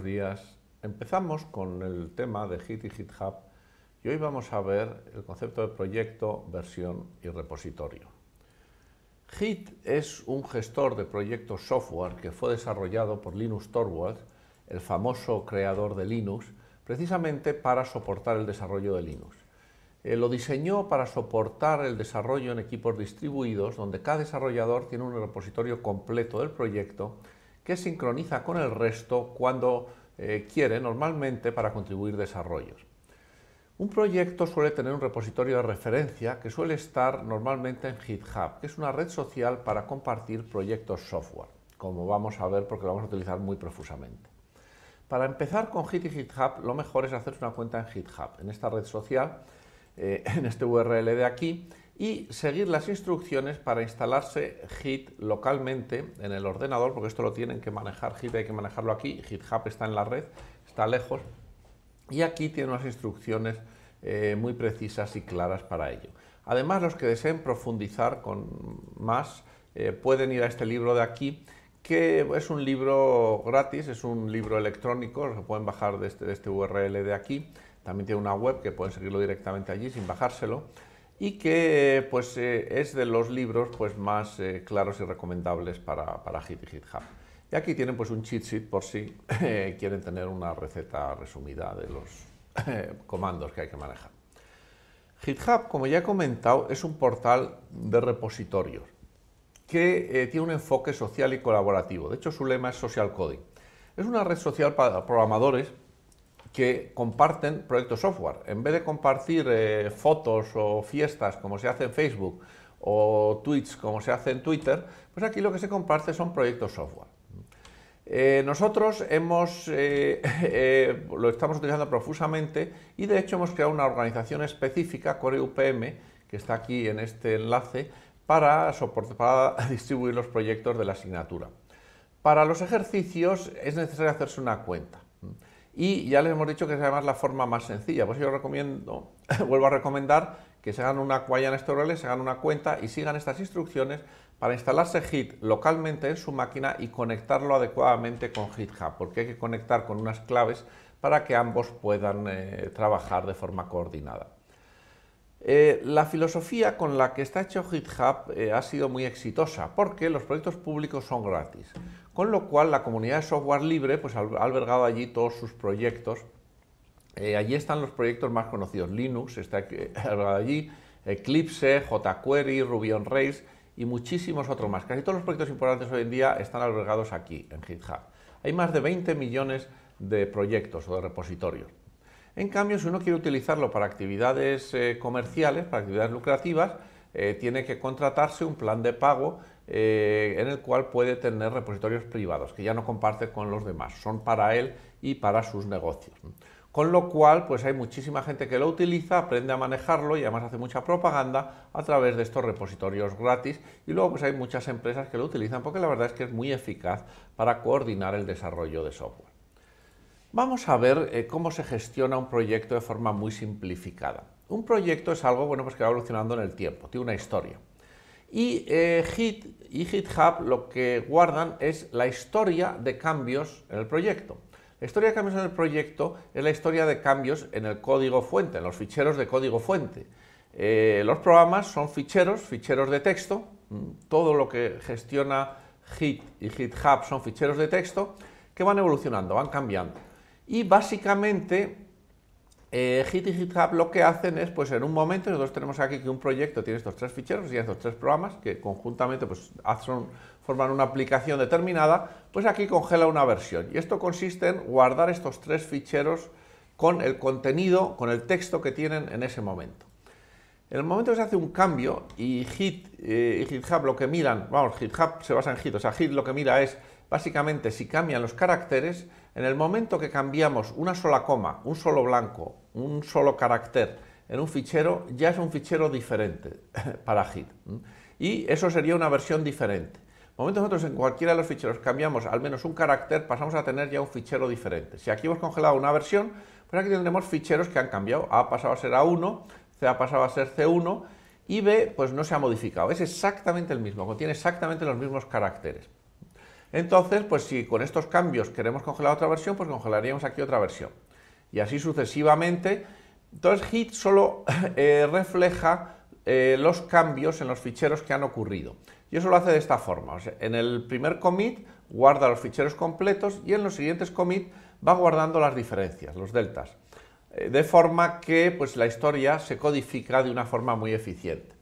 buenos días. Empezamos con el tema de Git y GitHub y hoy vamos a ver el concepto de proyecto, versión y repositorio. Git es un gestor de proyectos software que fue desarrollado por Linus Torvalds, el famoso creador de Linux, precisamente para soportar el desarrollo de Linux. Eh, lo diseñó para soportar el desarrollo en equipos distribuidos, donde cada desarrollador tiene un repositorio completo del proyecto que sincroniza con el resto cuando eh, quiere, normalmente para contribuir desarrollos. Un proyecto suele tener un repositorio de referencia que suele estar normalmente en GitHub, que es una red social para compartir proyectos software, como vamos a ver porque lo vamos a utilizar muy profusamente. Para empezar con Git y GitHub, lo mejor es hacerse una cuenta en GitHub, en esta red social, eh, en este URL de aquí, y seguir las instrucciones para instalarse Git localmente en el ordenador, porque esto lo tienen que manejar, Git hay que manejarlo aquí, GitHub está en la red, está lejos, y aquí tiene unas instrucciones eh, muy precisas y claras para ello. Además, los que deseen profundizar con más eh, pueden ir a este libro de aquí, que es un libro gratis, es un libro electrónico, se pueden bajar de este, de este URL de aquí, también tiene una web que pueden seguirlo directamente allí sin bajárselo y que pues, eh, es de los libros pues, más eh, claros y recomendables para, para Git y GitHub. Y aquí tienen pues, un cheat sheet por si eh, quieren tener una receta resumida de los comandos que hay que manejar. GitHub, como ya he comentado, es un portal de repositorios que tiene un enfoque social y colaborativo. De hecho, su lema es Social Coding. Es una red social para programadores que comparten proyectos software. En vez de compartir eh, fotos o fiestas como se hace en Facebook o tweets como se hace en Twitter, pues aquí lo que se comparte son proyectos software. Eh, nosotros hemos, eh, lo estamos utilizando profusamente y de hecho hemos creado una organización específica, Core UPM, que está aquí en este enlace, para, para distribuir los proyectos de la asignatura. Para los ejercicios es necesario hacerse una cuenta. Y ya les hemos dicho que es además la forma más sencilla. Pues yo recomiendo, vuelvo a recomendar que se hagan una en se hagan una cuenta y sigan estas instrucciones para instalarse Git localmente en su máquina y conectarlo adecuadamente con GitHub, porque hay que conectar con unas claves para que ambos puedan eh, trabajar de forma coordinada. Eh, la filosofía con la que está hecho GitHub eh, ha sido muy exitosa porque los proyectos públicos son gratis, con lo cual la comunidad de software libre pues, ha albergado allí todos sus proyectos. Eh, allí están los proyectos más conocidos, Linux está albergado allí, Eclipse, jQuery, Ruby on Rails y muchísimos otros más. Casi todos los proyectos importantes hoy en día están albergados aquí, en GitHub. Hay más de 20 millones de proyectos o de repositorios. En cambio, si uno quiere utilizarlo para actividades eh, comerciales, para actividades lucrativas, eh, tiene que contratarse un plan de pago eh, en el cual puede tener repositorios privados que ya no comparte con los demás, son para él y para sus negocios. Con lo cual, pues hay muchísima gente que lo utiliza, aprende a manejarlo y además hace mucha propaganda a través de estos repositorios gratis. Y luego, pues hay muchas empresas que lo utilizan porque la verdad es que es muy eficaz para coordinar el desarrollo de software. Vamos a ver eh, cómo se gestiona un proyecto de forma muy simplificada. Un proyecto es algo bueno, pues que va evolucionando en el tiempo, tiene una historia. Y eh, Git y GitHub lo que guardan es la historia de cambios en el proyecto. La historia de cambios en el proyecto es la historia de cambios en el código fuente, en los ficheros de código fuente. Eh, los programas son ficheros, ficheros de texto, mm, todo lo que gestiona Git y GitHub son ficheros de texto que van evolucionando, van cambiando. Y básicamente eh, Hit Git y GitHub lo que hacen es, pues en un momento, nosotros tenemos aquí que un proyecto tiene estos tres ficheros y estos tres programas que conjuntamente pues, forman una aplicación determinada, pues aquí congela una versión. Y esto consiste en guardar estos tres ficheros con el contenido, con el texto que tienen en ese momento. En el momento que se hace un cambio y Git eh, y GitHub lo que miran, vamos, GitHub se basa en Hit, o sea, Hit lo que mira es básicamente si cambian los caracteres, en el momento que cambiamos una sola coma, un solo blanco, un solo carácter en un fichero, ya es un fichero diferente para Git. Y eso sería una versión diferente. En momento nosotros en cualquiera de los ficheros cambiamos al menos un carácter, pasamos a tener ya un fichero diferente. Si aquí hemos congelado una versión, pues aquí tendremos ficheros que han cambiado. A ha pasado a ser A1, C ha pasado a ser C1 y B pues no se ha modificado. Es exactamente el mismo, contiene exactamente los mismos caracteres. Entonces, pues si con estos cambios queremos congelar otra versión, pues congelaríamos aquí otra versión. Y así sucesivamente. Entonces, hit solo eh, refleja eh, los cambios en los ficheros que han ocurrido. Y eso lo hace de esta forma. en el primer commit guarda los ficheros completos y en los siguientes commit va guardando las diferencias, los deltas. Eh, de forma que pues, la historia se codifica de una forma muy eficiente.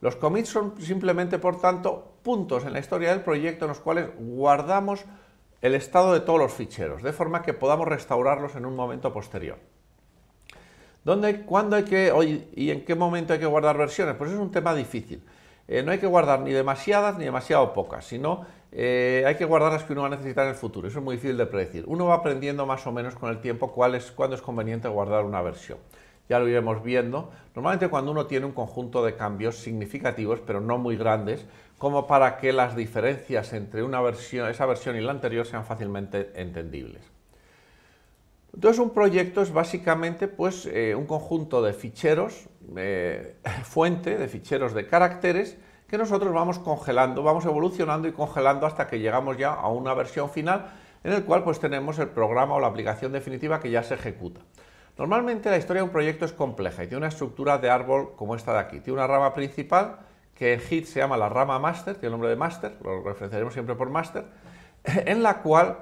Los commits son simplemente, por tanto, puntos en la historia del proyecto en los cuales guardamos el estado de todos los ficheros, de forma que podamos restaurarlos en un momento posterior. ¿Dónde, ¿Cuándo hay que, hoy, y en qué momento hay que guardar versiones? Pues es un tema difícil. Eh, no hay que guardar ni demasiadas ni demasiado pocas, sino eh, hay que guardar las que uno va a necesitar en el futuro. Eso es muy difícil de predecir. Uno va aprendiendo más o menos con el tiempo cuándo es conveniente guardar una versión ya lo iremos viendo. Normalmente cuando uno tiene un conjunto de cambios significativos, pero no muy grandes, como para que las diferencias entre una versión, esa versión y la anterior sean fácilmente entendibles. Entonces un proyecto es básicamente pues, eh, un conjunto de ficheros, eh, fuente de ficheros de caracteres, que nosotros vamos congelando, vamos evolucionando y congelando hasta que llegamos ya a una versión final en el cual pues tenemos el programa o la aplicación definitiva que ya se ejecuta. Normalmente la historia de un proyecto es compleja y tiene una estructura de árbol como esta de aquí. Tiene una rama principal que en HIT se llama la rama master, tiene el nombre de master, lo referenciaremos siempre por master, en la cual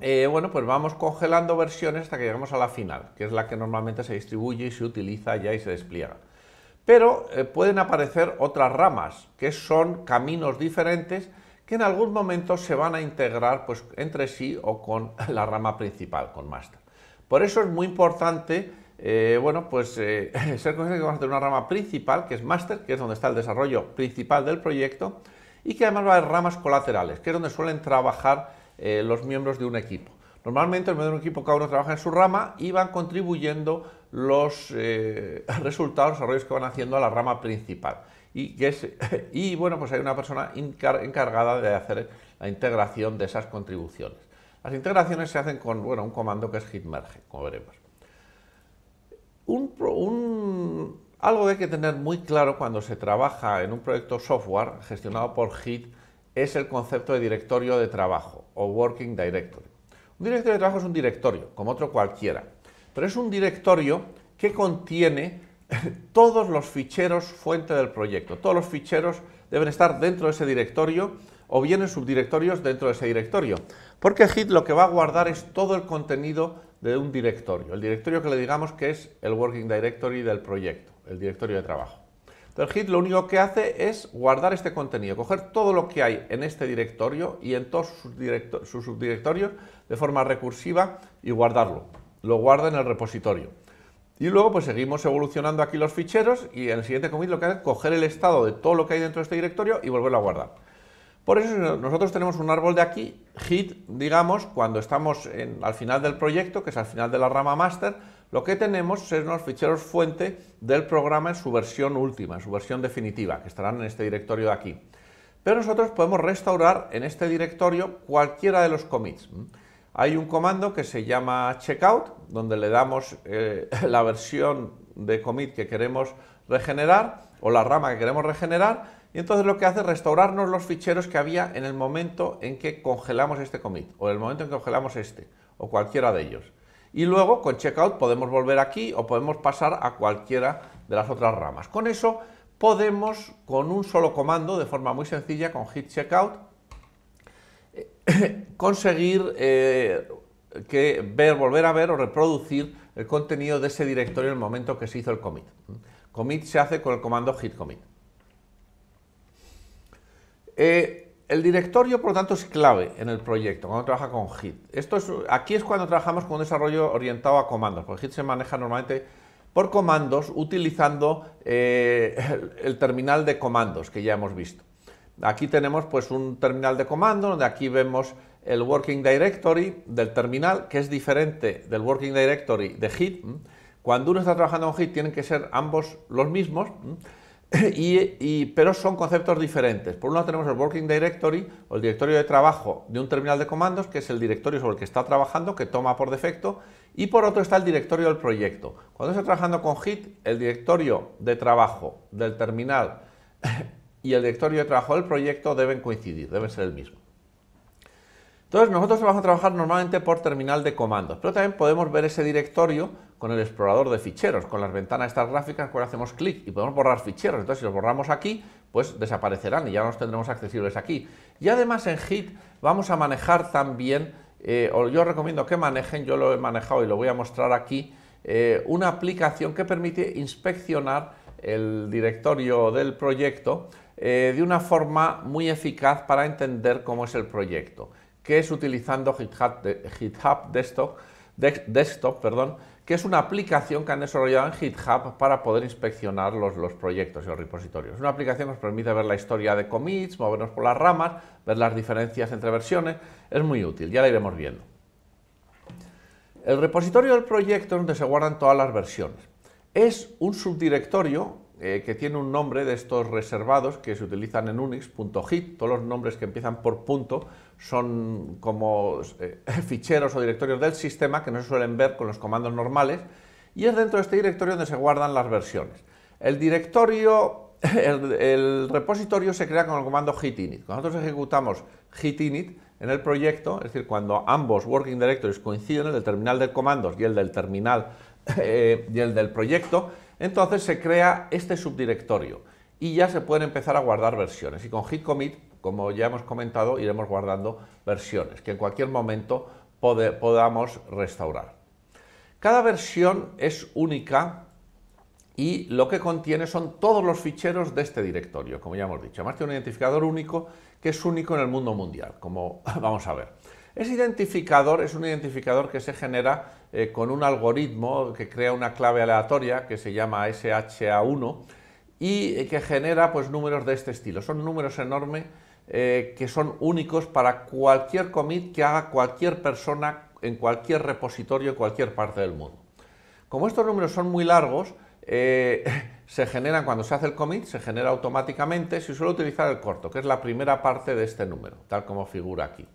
eh, bueno, pues vamos congelando versiones hasta que llegamos a la final, que es la que normalmente se distribuye y se utiliza ya y se despliega. Pero eh, pueden aparecer otras ramas, que son caminos diferentes que en algún momento se van a integrar pues, entre sí o con la rama principal, con master. Por eso es muy importante eh, bueno, pues eh, ser consciente que vamos a tener una rama principal, que es máster, que es donde está el desarrollo principal del proyecto, y que además va a haber ramas colaterales, que es donde suelen trabajar eh, los miembros de un equipo. Normalmente, el miembro de un equipo, cada uno trabaja en su rama y van contribuyendo los resultados, los desarrollos que van haciendo a la rama principal. Y, y bueno, pues hay una persona encargada de hacer la integración de esas contribuciones. Las integraciones se hacen con un comando que es hitmerge, como veremos. algo que hay que tener muy claro cuando se trabaja en un proyecto software gestionado por Git es el concepto de directorio de trabajo o Working Directory. Un directorio de trabajo es un directorio, como otro cualquiera, pero es un directorio que contiene todos los ficheros fuente del proyecto. Todos los ficheros deben estar dentro de ese directorio o bien en subdirectorios dentro de ese directorio. Porque Git lo que va a guardar es todo el contenido de un directorio, el directorio que le digamos que es el Working Directory del proyecto, el directorio de trabajo. Entonces Git lo único que hace es guardar este contenido, coger todo lo que hay en este directorio y en todos sus, sus subdirectorios de forma recursiva y guardarlo. Lo guarda en el repositorio. Y luego pues seguimos evolucionando aquí los ficheros y en el siguiente commit lo que hace es coger el estado de todo lo que hay dentro de este directorio y volverlo a guardar. Por eso nosotros tenemos un árbol de aquí, hit, digamos, cuando estamos al final del proyecto, que es al final de la rama master, lo que tenemos son los ficheros fuente del programa en su versión última, en su versión definitiva, que estarán en este directorio de aquí. Pero nosotros podemos restaurar en este directorio cualquiera de los commits. Hay un comando que se llama checkout, donde le damos eh, la versión de commit que queremos regenerar o la rama que queremos regenerar y entonces lo que hace es restaurarnos los ficheros que había en el momento en que congelamos este commit, o en el momento en que congelamos este, o cualquiera de ellos. Y luego con checkout podemos volver aquí o podemos pasar a cualquiera de las otras ramas. Con eso podemos, con un solo comando, de forma muy sencilla, con hit checkout, conseguir eh, que ver, volver a ver o reproducir el contenido de ese directorio en el momento que se hizo el commit. Commit se hace con el comando hit commit. Eh, el directorio, por lo tanto, es clave en el proyecto cuando trabaja con Git. Esto es, aquí es cuando trabajamos con un desarrollo orientado a comandos, porque Git se maneja normalmente por comandos utilizando eh, el, terminal de comandos que ya hemos visto. Aquí tenemos pues un terminal de comandos donde aquí vemos el working directory del terminal que es diferente del working directory de Git. Cuando uno está trabajando en Git tienen que ser ambos los mismos. Y, pero son conceptos diferentes. Por uno tenemos el Working Directory, o el directorio de trabajo de un terminal de comandos, que es el directorio sobre el que está trabajando, que toma por defecto, y por otro está el directorio del proyecto. Cuando está trabajando con Git, el directorio de trabajo del terminal y el directorio de trabajo del proyecto deben coincidir, deben ser el mismo. Entonces nosotros vamos a trabajar normalmente por terminal de comandos, pero también podemos ver ese directorio con el explorador de ficheros, con las ventanas estas gráficas, cuando hacemos clic y podemos borrar ficheros. Entonces si los borramos aquí, pues desaparecerán y ya no los tendremos accesibles aquí. Y además en Git vamos a manejar también, eh, o yo recomiendo que manejen, yo lo he manejado y lo voy a mostrar aquí, eh, una aplicación que permite inspeccionar el directorio del proyecto eh, de una forma muy eficaz para entender cómo es el proyecto que es utilizando GitHub, Desktop, que es una aplicación que han desarrollado en GitHub para poder inspeccionar los, los, proyectos y los repositorios. Es una aplicación que nos permite ver la historia de commits, movernos por las ramas, ver las diferencias entre versiones. Es muy útil, ya la iremos viendo. El repositorio del proyecto es donde se guardan todas las versiones. Es un subdirectorio eh, que tiene un nombre de estos reservados que se utilizan en Unix, todos los nombres que empiezan por punto son como eh, ficheros o directorios del sistema que no se suelen ver con los comandos normales y es dentro de este directorio donde se guardan las versiones. El directorio, el, repositorio se crea con el comando git init. Cuando nosotros ejecutamos git init en el proyecto, es decir, cuando ambos working directories coinciden, el del terminal de comandos y el del terminal eh, y el del proyecto, entonces se crea este subdirectorio y ya se pueden empezar a guardar versiones. Y con git commit, como ya hemos comentado, iremos guardando versiones que en cualquier momento podamos restaurar. Cada versión es única y lo que contiene son todos los ficheros de este directorio, como ya hemos dicho. Además tiene un identificador único que es único en el mundo mundial, como vamos a ver. Ese identificador es un identificador que se genera eh, con un algoritmo que crea una clave aleatoria que se llama SHA1 y eh, que genera pues, números de este estilo. Son números enormes eh, que son únicos para cualquier commit que haga cualquier persona en cualquier repositorio, en cualquier parte del mundo. Como estos números son muy largos, se generan cuando se hace el commit, se genera automáticamente, si suele utilizar el corto, que es la primera parte de este número, tal como figura aquí.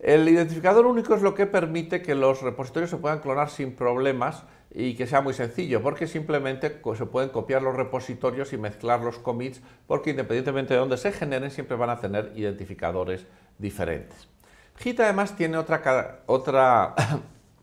El identificador único es lo que permite que los repositorios se puedan clonar sin problemas y que sea muy sencillo, porque simplemente se pueden copiar los repositorios y mezclar los commits, porque independientemente de dónde se generen, siempre van a tener identificadores diferentes. Git además tiene otra, otra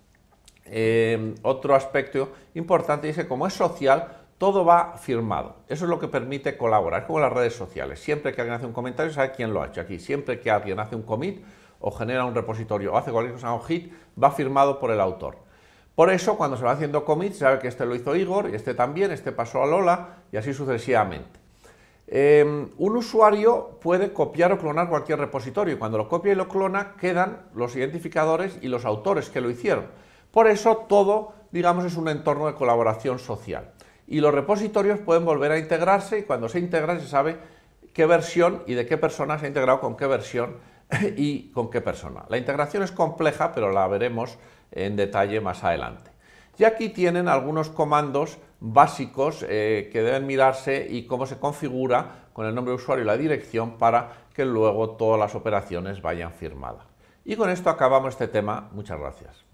em, otro aspecto importante, y es que como es social, todo va firmado. Eso es lo que permite colaborar, es como las redes sociales. Siempre que alguien hace un comentario, sabe quién lo ha hecho aquí. Siempre que alguien hace un commit, o genera un repositorio o hace cualquier cosa un hit, va firmado por el autor. Por eso, cuando se va haciendo commit se sabe que este lo hizo Igor, y este también, este pasó a Lola, y así sucesivamente. Em, un usuario puede copiar o clonar cualquier repositorio, y cuando lo copia y lo clona, quedan los identificadores y los autores que lo hicieron. Por eso, todo, digamos, es un entorno de colaboración social. Y los repositorios pueden volver a integrarse, y cuando se integran se sabe qué versión y de qué persona se ha integrado con qué versión y con qué persona. La integración es compleja, pero la veremos en detalle más adelante. Y aquí tienen algunos comandos básicos eh, que deben mirarse y cómo se configura con el nombre de usuario y la dirección para que luego todas las operaciones vayan firmadas. Y con esto acabamos este tema. Muchas gracias.